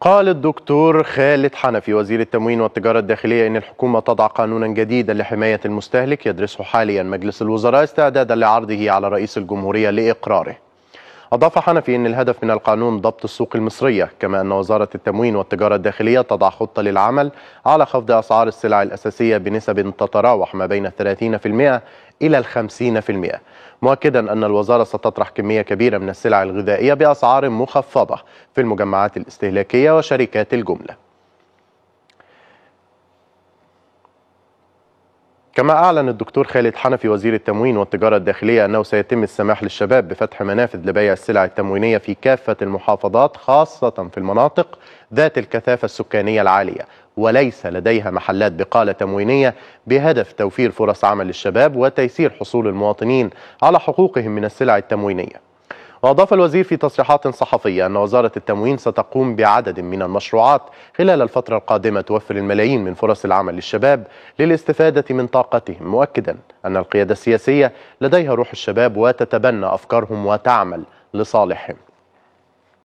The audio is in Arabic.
قال الدكتور خالد حنفي وزير التموين والتجارة الداخلية إن الحكومة تضع قانونا جديدا لحماية المستهلك يدرسه حاليا مجلس الوزراء استعدادا لعرضه على رئيس الجمهورية لإقراره أضاف حنفي أن الهدف من القانون ضبط السوق المصرية كما أن وزارة التموين والتجارة الداخلية تضع خطة للعمل على خفض أسعار السلع الأساسية بنسب تتراوح ما بين 30% إلى 50% مؤكدا أن الوزارة ستطرح كمية كبيرة من السلع الغذائية بأسعار مخفضة في المجمعات الاستهلاكية وشركات الجملة كما أعلن الدكتور خالد حنفي وزير التموين والتجارة الداخلية أنه سيتم السماح للشباب بفتح منافذ لبيع السلع التموينية في كافة المحافظات خاصة في المناطق ذات الكثافة السكانية العالية وليس لديها محلات بقالة تموينية بهدف توفير فرص عمل للشباب وتيسير حصول المواطنين على حقوقهم من السلع التموينية وأضاف الوزير في تصريحات صحفية أن وزارة التموين ستقوم بعدد من المشروعات خلال الفترة القادمة توفر الملايين من فرص العمل للشباب للاستفادة من طاقتهم مؤكدا أن القيادة السياسية لديها روح الشباب وتتبنى أفكارهم وتعمل لصالحهم